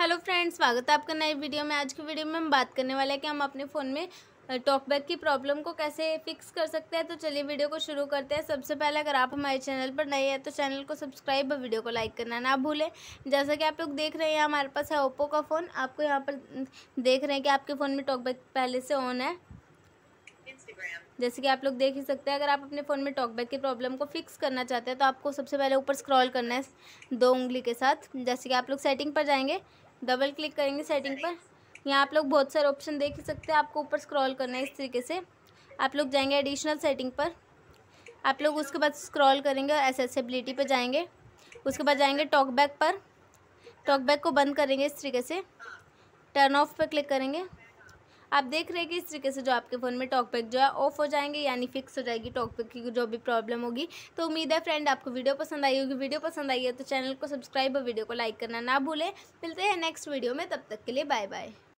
hello friends स्वागत है आपका नए वीडियो में आज की वीडियो में हम बात करने वाले हैं कि हम अपने फ़ोन में टॉकबैक की प्रॉब्लम को कैसे फिक्स कर सकते हैं तो चलिए वीडियो को शुरू करते हैं सबसे पहले अगर आप हमारे चैनल पर नए हैं तो चैनल को सब्सक्राइब और वीडियो को लाइक करना ना भूलें जैसा कि आप लोग देख रहे हैं हमारे पास है ओप्पो का फ़ोन आपको यहाँ पर देख रहे हैं कि आपके फ़ोन में टॉकबैक पहले से ऑन है जैसे कि आप लोग देख ही सकते हैं अगर आप अपने फ़ोन में टॉकबैक की प्रॉब्लम को फिक्स करना चाहते हैं तो आपको सबसे पहले ऊपर स्क्रॉल करना है दो उंगली के साथ जैसे कि आप लोग सेटिंग पर जाएंगे डबल क्लिक करेंगे सेटिंग पर यहाँ आप लोग बहुत सारे ऑप्शन देख ही सकते हैं आपको ऊपर स्क्रॉल करना है इस तरीके से आप लोग जाएंगे एडिशनल सेटिंग पर आप लोग उसके बाद स्क्रॉल करेंगे और एसेसिबिलिटी पर जाएंगे उसके बाद जाएंगे टॉकबैक पर टॉकबैक को बंद करेंगे इस तरीके से टर्न ऑफ पर क्लिक करेंगे आप देख रहे हैं कि इस तरीके से जो आपके फ़ोन में टॉकपैक जो है ऑफ हो जाएंगे यानी फिक्स हो जाएगी टॉकपैक की जो भी प्रॉब्लम होगी तो उम्मीद है फ्रेंड आपको वीडियो पसंद आई होगी वीडियो पसंद आई है तो चैनल को सब्सक्राइब और वीडियो को लाइक करना ना भूलें मिलते हैं नेक्स्ट वीडियो में तब तक के लिए बाय बाय